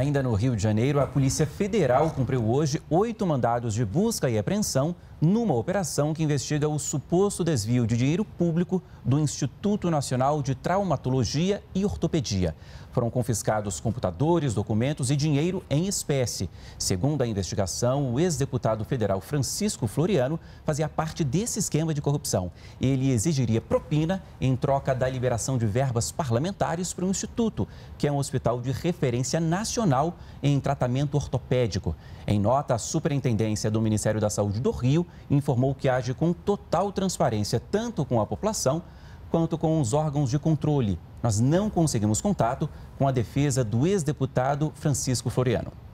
Ainda no Rio de Janeiro, a Polícia Federal cumpriu hoje oito mandados de busca e apreensão numa operação que investiga o suposto desvio de dinheiro público do Instituto Nacional de Traumatologia e Ortopedia. Foram confiscados computadores, documentos e dinheiro em espécie. Segundo a investigação, o ex-deputado federal Francisco Floriano fazia parte desse esquema de corrupção. Ele exigiria propina em troca da liberação de verbas parlamentares para o Instituto, que é um hospital de referência nacional em tratamento ortopédico. Em nota, a Superintendência do Ministério da Saúde do Rio informou que age com total transparência, tanto com a população quanto com os órgãos de controle. Nós não conseguimos contato com a defesa do ex-deputado Francisco Floriano.